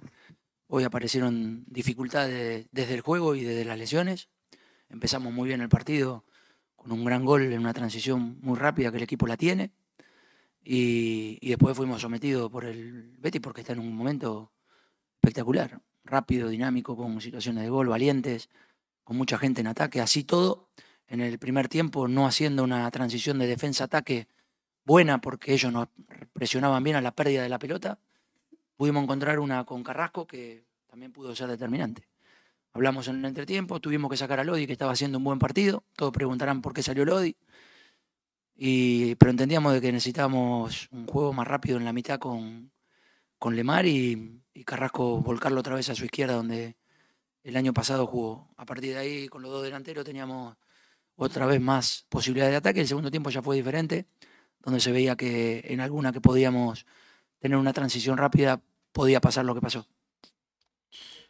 Hoy aparecieron dificultades desde el juego y desde las lesiones. Empezamos muy bien el partido con un gran gol en una transición muy rápida que el equipo la tiene. Y, después fuimos sometidos por el Betis porque está en un momento espectacular, rápido, dinámico, con situaciones de gol, valientes, con mucha gente en ataque. Así todo, en el primer tiempo, no haciendo una transición de defensa-ataque buena porque ellos nos presionaban bien a la pérdida de la pelota, pudimos encontrar una con Carrasco que también pudo ser determinante. Hablamos en el entretiempo, tuvimos que sacar a Lodi que estaba haciendo un buen partido. Todos preguntarán por qué salió Lodi. Y, pero entendíamos de que necesitábamos un juego más rápido en la mitad con, con Lemar y, y, Carrasco volcarlo otra vez a su izquierda, donde el año pasado jugó. A partir de ahí, con los dos delanteros, teníamos otra vez más posibilidad de ataque. El segundo tiempo ya fue diferente, donde se veía que en alguna que podíamos tener una transición rápida, podía pasar lo que pasó.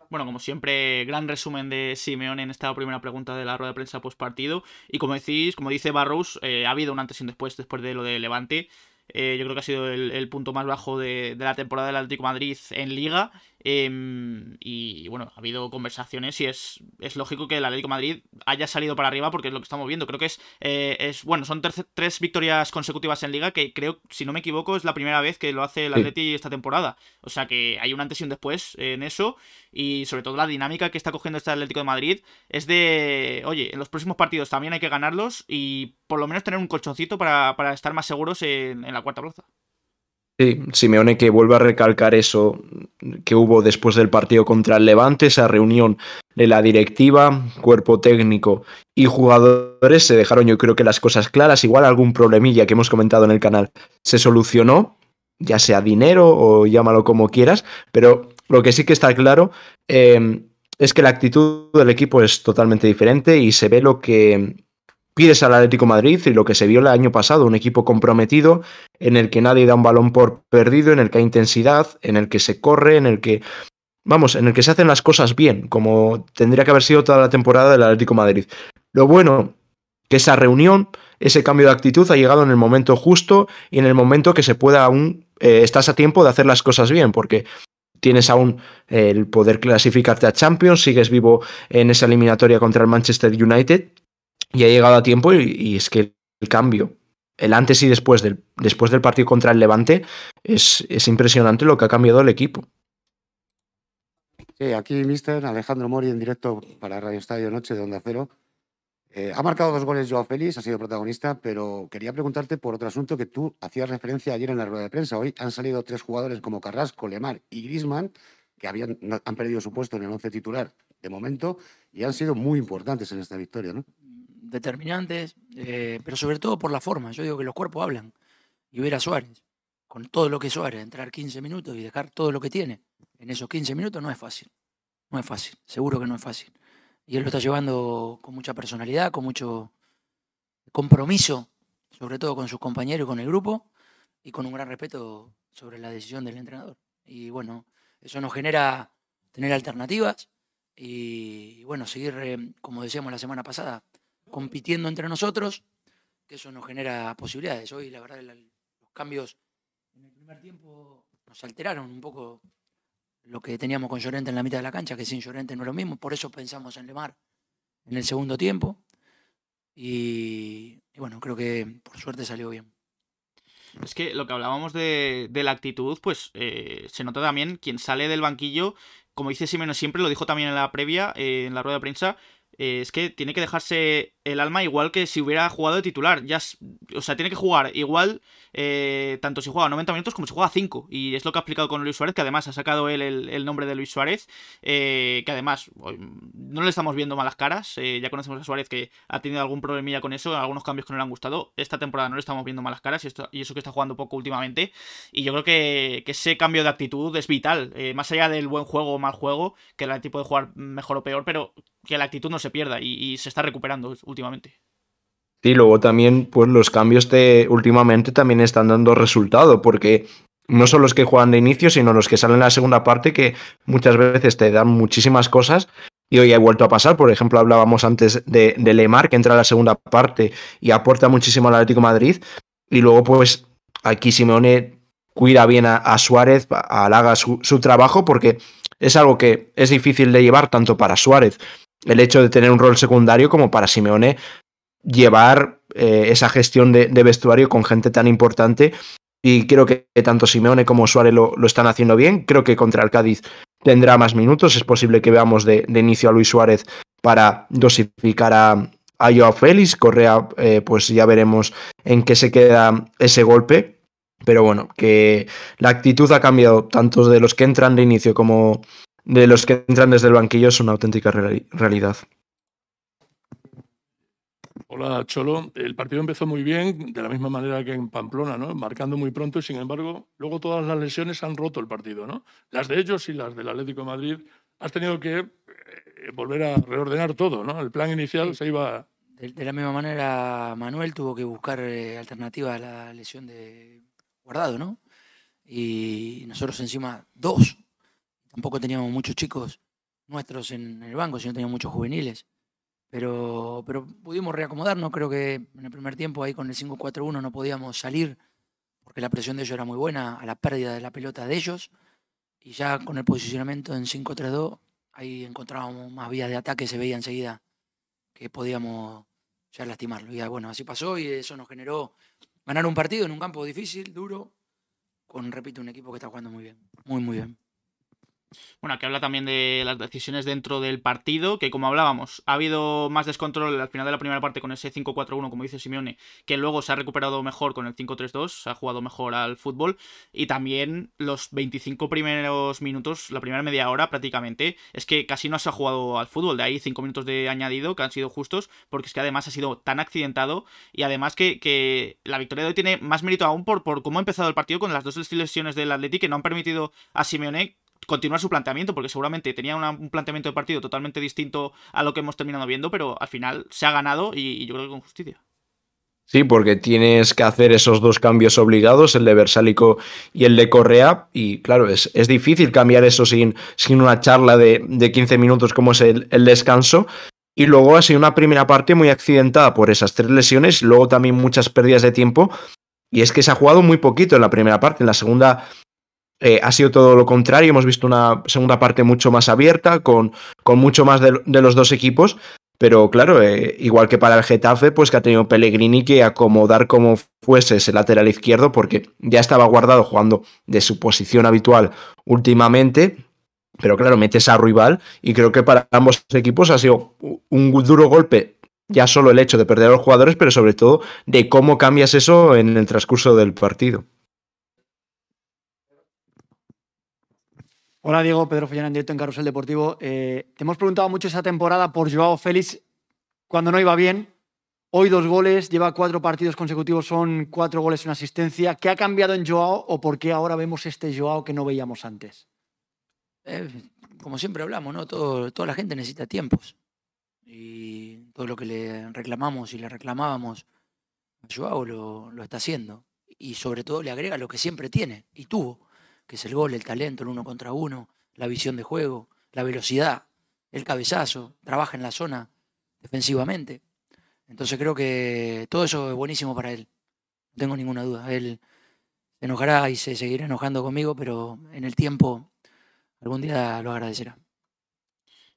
Bueno, como siempre, gran resumen de Simeón en esta primera pregunta de la rueda de prensa post partido. Y como decís, como dice Barros, eh, ha habido un antes y un después después de lo de Levante. Eh, yo creo que ha sido el, punto más bajo de, la temporada del Atlético Madrid en Liga Em, y bueno, ha habido conversaciones y es, es lógico que el Atlético Madrid haya salido para arriba porque es lo que estamos viendo. Creo que es, eh, es bueno, son tres victorias consecutivas en liga que creo, si no me equivoco, es la primera vez que lo hace el Atlético esta temporada. O sea que hay un antes y un después en eso y sobre todo la dinámica que está cogiendo este Atlético de Madrid es de, oye, en los próximos partidos también hay que ganarlos y por lo menos tener un colchoncito para, estar más seguros en la cuarta plaza. Sí, Simeone que vuelve a recalcar eso que hubo después del partido contra el Levante, esa reunión de la directiva, cuerpo técnico y jugadores, se dejaron yo creo que las cosas claras, igual algún problemilla que hemos comentado en el canal se solucionó, ya sea dinero o llámalo como quieras, pero lo que sí que está claro eh, es que la actitud del equipo es totalmente diferente y se ve lo que pides al Atlético Madrid y lo que se vio el año pasado, un equipo comprometido en el que nadie da un balón por perdido, en el que hay intensidad, en el que se corre, en el que vamos, en el que se hacen las cosas bien, como tendría que haber sido toda la temporada del Atlético Madrid. Lo bueno que esa reunión, ese cambio de actitud ha llegado en el momento justo y en el momento que se pueda aún eh, estás a tiempo de hacer las cosas bien, porque tienes aún eh, el poder clasificarte a Champions, sigues vivo en esa eliminatoria contra el Manchester United y ha llegado a tiempo y, es que el cambio, el antes y después del, después del partido contra el Levante, es, es impresionante lo que ha cambiado el equipo. Sí, aquí, mister Alejandro Mori en directo para Radio Estadio Noche de Onda Cero. Eh, ha marcado dos goles Joao Félix, ha sido protagonista, pero quería preguntarte por otro asunto que tú hacías referencia ayer en la rueda de prensa. Hoy han salido tres jugadores como Carrasco, Lemar y Grisman, que habían, han perdido su puesto en el once titular de momento y han sido muy importantes en esta victoria, ¿no? determinantes, eh, pero sobre todo por la forma. Yo digo que los cuerpos hablan. Y ver a Suárez, con todo lo que es Suárez, entrar 15 minutos y dejar todo lo que tiene en esos 15 minutos no es fácil. No es fácil, seguro que no es fácil. Y él lo está llevando con mucha personalidad, con mucho compromiso, sobre todo con sus compañeros y con el grupo, y con un gran respeto sobre la decisión del entrenador. Y bueno, eso nos genera tener alternativas y, bueno, seguir, eh, como decíamos la semana pasada, compitiendo entre nosotros, que eso nos genera posibilidades. Hoy, la verdad, los cambios en el primer tiempo nos alteraron un poco lo que teníamos con Llorente en la mitad de la cancha, que sin Llorente no es lo mismo, por eso pensamos en Lemar en el segundo tiempo. Y, bueno, creo que por suerte salió bien. Es que lo que hablábamos de, la actitud, pues eh, se nota también quien sale del banquillo, como dice Simeno siempre, lo dijo también en la previa, eh, en la rueda de prensa, eh, es que tiene que dejarse el alma igual que si hubiera jugado de titular. Ya, o sea, tiene que jugar igual eh, tanto si juega 90 minutos como si juega 5. Y es lo que ha explicado con Luis Suárez, que además ha sacado él el, nombre de Luis Suárez, eh, que además no le estamos viendo malas caras. ya conocemos a Suárez que ha tenido algún problemilla con eso, algunos cambios que no le han gustado. Esta temporada no le estamos viendo malas caras y, esto, eso que está jugando poco últimamente. Y yo creo que, que ese cambio de actitud es vital, más allá del buen juego o mal juego, que el tipo de jugar mejor o peor, pero que la actitud no se pierda y, se está recuperando últimamente. Sí, luego también, pues los cambios de últimamente también están dando resultado, porque no son los que juegan de inicio, sino los que salen en la segunda parte, que muchas veces te dan muchísimas cosas. Y hoy ha vuelto a pasar, por ejemplo, hablábamos antes de, Lemar, que entra a la segunda parte y aporta muchísimo al Atlético Madrid. Y luego, pues, aquí Simeone cuida bien a, Suárez, halaga su, su trabajo, porque es algo que es difícil de llevar tanto para Suárez el hecho de tener un rol secundario como para Simeone llevar eh, esa gestión de, vestuario con gente tan importante. Y creo que tanto Simeone como Suárez lo, están haciendo bien. Creo que contra el Cádiz tendrá más minutos. Es posible que veamos de, inicio a Luis Suárez para dosificar a, a Joao Félix. Correa, eh, pues ya veremos en qué se queda ese golpe. Pero bueno, que la actitud ha cambiado tanto de los que entran de inicio como de los que entran desde el banquillo es una auténtica realidad. Hola, Cholo. El partido empezó muy bien, de la misma manera que en Pamplona, ¿no? Marcando muy pronto y, sin embargo, luego todas las lesiones han roto el partido, ¿no? Las de ellos y las del Atlético de Madrid. Has tenido que eh, volver a reordenar todo, ¿no? El plan inicial se iba... De, la misma manera, Manuel tuvo que buscar eh, alternativa a la lesión de Guardado, ¿no? Y nosotros encima dos Tampoco teníamos muchos chicos nuestros en el banco, sino teníamos muchos juveniles. Pero, pero pudimos reacomodarnos, creo que en el primer tiempo ahí con el 5-4-1 no podíamos salir porque la presión de ellos era muy buena a la pérdida de la pelota de ellos. Y ya con el posicionamiento en 5-3-2, ahí encontrábamos más vías de ataque, se veía enseguida que podíamos ya lastimarlo. Y ah, bueno, así pasó y eso nos generó ganar un partido en un campo difícil, duro, con, repito, un equipo que está jugando muy bien, muy, muy bien. Bueno, aquí habla también de las decisiones dentro del partido, que como hablábamos, ha habido más descontrol al final de la primera parte con ese 5-4-1, como dice Simeone, que luego se ha recuperado mejor con el 5-3-2, se ha jugado mejor al fútbol, y también los 25 primeros minutos, la primera media hora prácticamente, es que casi no se ha jugado al fútbol, de ahí 5 minutos de añadido que han sido justos, porque es que además ha sido tan accidentado, y además que, la victoria de hoy tiene más mérito aún por, por cómo ha empezado el partido con las dos lesiones del Atleti que no han permitido a Simeone continuar su planteamiento, porque seguramente tenía un planteamiento de partido totalmente distinto a lo que hemos terminado viendo, pero al final se ha ganado y, yo creo que con justicia. Sí, porque tienes que hacer esos dos cambios obligados, el de Versálico y el de Correa, y claro, es, es difícil cambiar eso sin, sin una charla de, 15 minutos como es el, el descanso. Y luego ha sido una primera parte muy accidentada por esas tres lesiones, luego también muchas pérdidas de tiempo, y es que se ha jugado muy poquito en la primera parte. En la segunda eh, ha sido todo lo contrario. Hemos visto una segunda parte mucho más abierta, con, con mucho más de, los dos equipos. Pero claro, eh, igual que para el Getafe, pues que ha tenido Pellegrini que acomodar como fuese ese lateral izquierdo, porque ya estaba guardado jugando de su posición habitual últimamente. Pero claro, metes a rival y creo que para ambos equipos ha sido un duro golpe, ya solo el hecho de perder a los jugadores, pero sobre todo de cómo cambias eso en el transcurso del partido. Hola Diego, Pedro Follana en directo en Carrusel Deportivo. Eh, te hemos preguntado mucho esa temporada por Joao Félix cuando no iba bien. Hoy dos goles, lleva cuatro partidos consecutivos, son cuatro goles y una asistencia. ¿Qué ha cambiado en Joao o por qué ahora vemos este Joao que no veíamos antes? Eh, como siempre hablamos, ¿no? Todo, toda la gente necesita tiempos. Y todo lo que le reclamamos y le reclamábamos Joao lo, lo está haciendo. Y sobre todo le agrega lo que siempre tiene y tuvo que es el gol, el talento, el uno contra uno, la visión de juego, la velocidad, el cabezazo, trabaja en la zona defensivamente. Entonces creo que todo eso es buenísimo para él. No tengo ninguna duda. Él se enojará y se seguirá enojando conmigo, pero en el tiempo algún día lo agradecerá.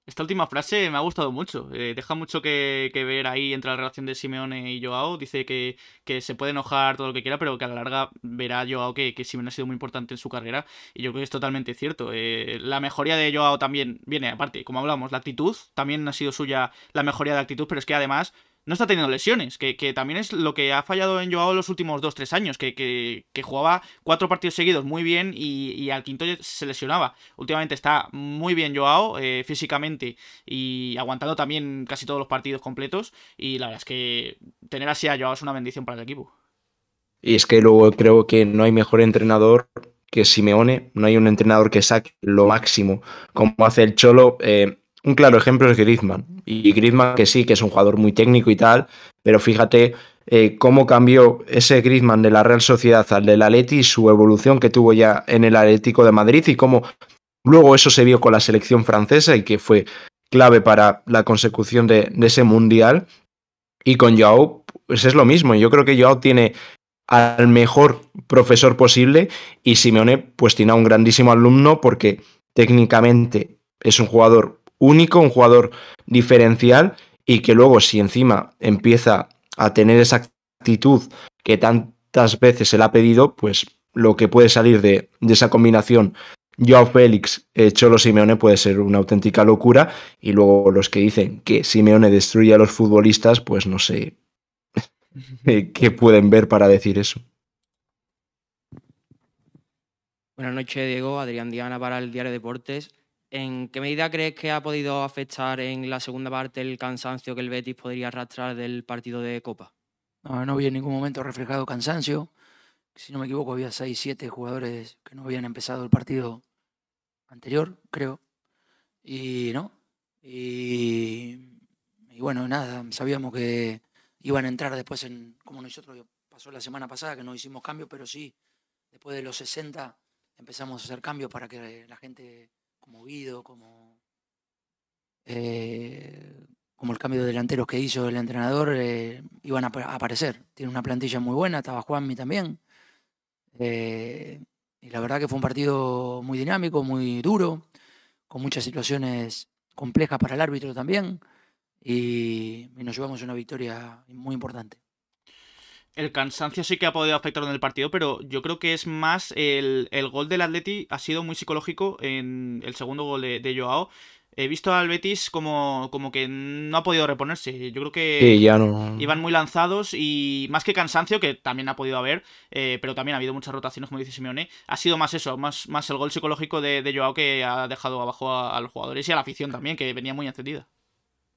Esta última frase me ha gustado mucho. Eh, deja mucho que, ver ahí entre la relación de Simeone y Joao. Dice que, que, se puede enojar todo lo que quiera, pero que a la larga verá Joao que, que Simeone ha sido muy importante en su carrera. Y yo creo que es totalmente cierto. Eh, la mejoría de Joao también viene, aparte, como hablamos, la actitud. También ha sido suya la mejoría de actitud, pero es que además no está teniendo lesiones, que, también es lo que ha fallado en Joao los últimos 2-3 años, que, jugaba cuatro partidos seguidos muy bien y, al quinto se lesionaba. Últimamente está muy bien Joao eh, físicamente y aguantando también casi todos los partidos completos y la verdad es que tener así a Joao es una bendición para el equipo. Y es que luego creo que no hay mejor entrenador que Simeone, no hay un entrenador que saque lo máximo como hace el Cholo. Eh, un claro ejemplo es Griezmann. Y Griezmann, que sí, que es un jugador muy técnico y tal, pero fíjate eh, cómo cambió ese Griezmann de la Real Sociedad al del Atleti y su evolución que tuvo ya en el Atlético de Madrid y cómo luego eso se vio con la selección francesa y que fue clave para la consecución de, de ese mundial. Y con Joao, pues es lo mismo. Yo creo que Joao tiene al mejor profesor posible y Simeone pues tiene a un grandísimo alumno porque técnicamente es un jugador único, un jugador diferencial y que luego si encima empieza a tener esa actitud que tantas veces se le ha pedido, pues lo que puede salir de, esa combinación Joao Félix, eh, Cholo Simeone puede ser una auténtica locura y luego los que dicen que Simeone destruye a los futbolistas, pues no sé qué pueden ver para decir eso. Buenas noches, Diego. Adrián Diana para el Diario Deportes. ¿En qué medida crees que ha podido afectar en la segunda parte el cansancio que el Betis podría arrastrar del partido de Copa? No, había en ningún momento reflejado cansancio. Si no me equivoco, había 6, 7 jugadores que no habían empezado el partido anterior, creo. Y no. Y, bueno, nada, sabíamos que iban a entrar después en, como nosotros pasó la semana pasada, que no hicimos cambios, pero sí, después de los 60 empezamos a hacer cambios para que la gente movido, como, eh, como el cambio de delanteros que hizo el entrenador, eh, iban a, aparecer. Tiene una plantilla muy buena, estaba Juanmi también. Eh, y la verdad que fue un partido muy dinámico, muy duro, con muchas situaciones complejas para el árbitro también. y nos llevamos una victoria muy importante el cansancio sí que ha podido afectar en el partido, pero yo creo que es más el, gol del Atleti ha sido muy psicológico en el segundo gol de, Joao. He visto al Betis como, como que no ha podido reponerse. Yo creo que iban muy lanzados y más que cansancio, que también ha podido haber, eh, pero también ha habido muchas rotaciones, como dice Simeone. Ha sido más eso, más, más el gol psicológico de, Joao que ha dejado abajo a los jugadores y a la afición también, que venía muy encendida.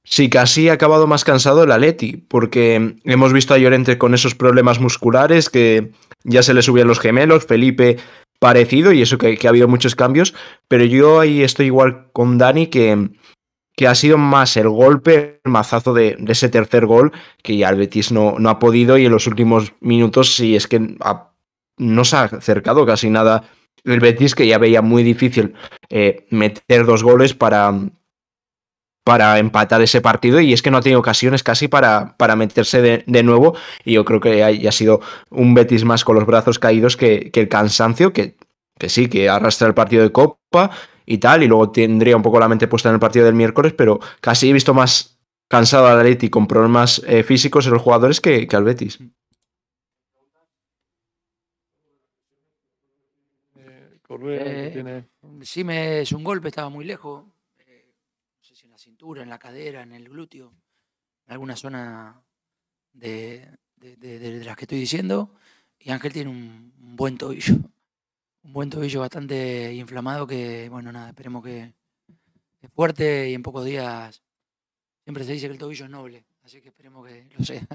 Sí, casi ha acabado más cansado el Aleti porque hemos visto a Llorente con esos problemas musculares que ya se le subían los gemelos, Felipe parecido, y eso que, ha habido muchos cambios, pero yo ahí estoy igual con Dani que, que ha sido más el golpe, el mazazo de, ese tercer gol, que ya el Betis no, no, ha podido y en los últimos minutos si es que no se ha acercado casi nada el Betis, que ya veía muy difícil eh, meter dos goles para para empatar ese partido y es que no ha tenido ocasiones casi para, para meterse de, nuevo y yo creo que ha, sido un Betis más con los brazos caídos que, el cansancio que, que, sí, que arrastra el partido de Copa y tal y luego tendría un poco la mente puesta en el partido del miércoles pero casi he visto más cansado al Atleti con problemas eh, físicos en los jugadores que, al Betis. Eh, Sí, eh, me es un golpe, estaba muy lejos en la cadera, en el glúteo, en alguna zona de, las que estoy diciendo. Y Ángel tiene un, un, buen tobillo, un buen tobillo bastante inflamado que, bueno, nada, esperemos que es fuerte y en pocos días, siempre se dice que el tobillo es noble, así que esperemos que lo sea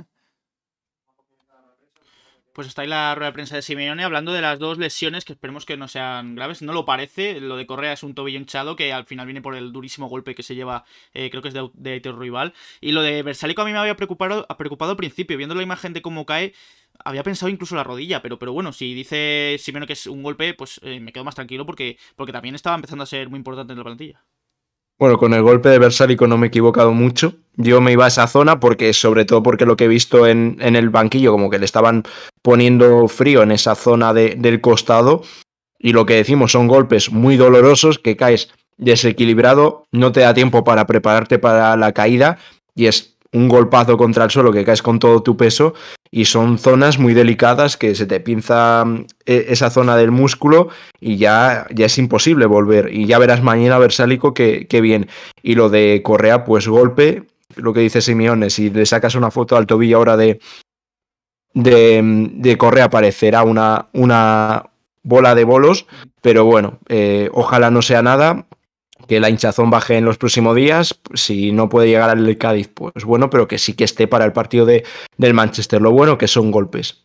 pues está ahí la rueda de prensa de Simeone hablando de las dos lesiones que esperemos que no sean graves. No lo parece, lo de Correa es un tobillo hinchado que al final viene por el durísimo golpe que se lleva, eh, creo que es de, de Rival. Y lo de Versalico a mí me había preocupado, preocupado al principio, viendo la imagen de cómo cae había pensado incluso la rodilla, pero, pero bueno, si dice Simeone que es un golpe, pues eh, me quedo más tranquilo porque, porque también estaba empezando a ser muy importante en la plantilla. Bueno, con el golpe de Versalico no me he equivocado mucho. Yo me iba a esa zona porque, sobre todo porque lo que he visto en, en el banquillo, como que le estaban poniendo frío en esa zona del costado. Y lo que decimos son golpes muy dolorosos que caes desequilibrado, no te da tiempo para prepararte para la caída y es un golpazo contra el suelo que caes con todo tu peso y son zonas muy delicadas que se te pinza mm, e, esa zona del músculo y ya, ya es imposible volver. Y ya verás mañana Versálico que, que bien. Y lo de Correa, pues golpe, lo que dice Simeone, si le sacas una foto al tobillo ahora de, de, mm, Correa aparecerá una, una bola de bolos, pero bueno, eh, ojalá no sea nada, que la hinchazón baje en los próximos días. Si no puede llegar al Cádiz, pues bueno, pero que sí que esté para el partido de, del Manchester. Lo bueno que son golpes.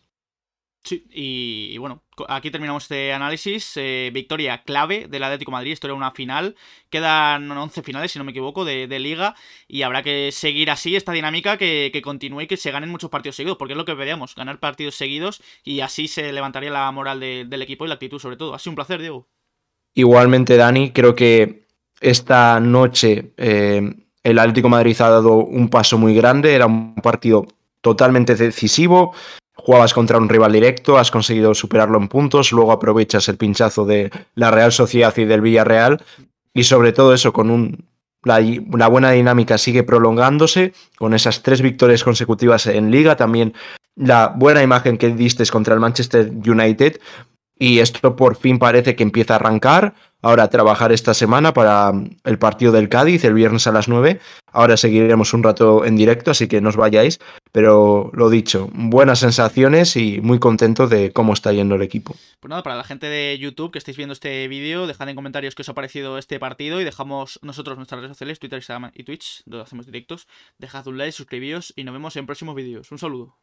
Sí, y, bueno, aquí terminamos este análisis. Eh, victoria clave del Atlético de Madrid, esto era una final. Quedan 11 finales, si no me equivoco, de, liga. Y habrá que seguir así esta dinámica que, continúe y que se ganen muchos partidos seguidos, porque es lo que veríamos: ganar partidos seguidos. Y así se levantaría la moral del equipo y la actitud, sobre todo. Ha sido un placer, Diego. Igualmente, Dani, creo que esta noche eh, el Atlético Madrid ha dado un paso muy grande, era un partido totalmente decisivo, jugabas contra un rival directo, has conseguido superarlo en puntos, luego aprovechas el pinchazo de la Real Sociedad y del Villarreal y sobre todo eso con un buena dinámica sigue prolongándose con esas tres victorias consecutivas en liga, también la buena imagen que diste contra el Manchester United, y esto por fin parece que empieza a arrancar. Ahora a trabajar esta semana para mm, el partido del Cádiz, el viernes a las 9. Ahora seguiremos un rato en directo, así que no os vayáis. Pero lo dicho, buenas sensaciones y muy contento de cómo está yendo el equipo. Pues nada, para la gente de YouTube que estáis viendo este vídeo, dejad en comentarios qué os ha parecido este partido y dejamos nosotros nuestras redes sociales, Twitter, Instagram y Twitch, donde hacemos directos. Dejad un like, suscribíos y nos vemos en próximos vídeos. Un saludo.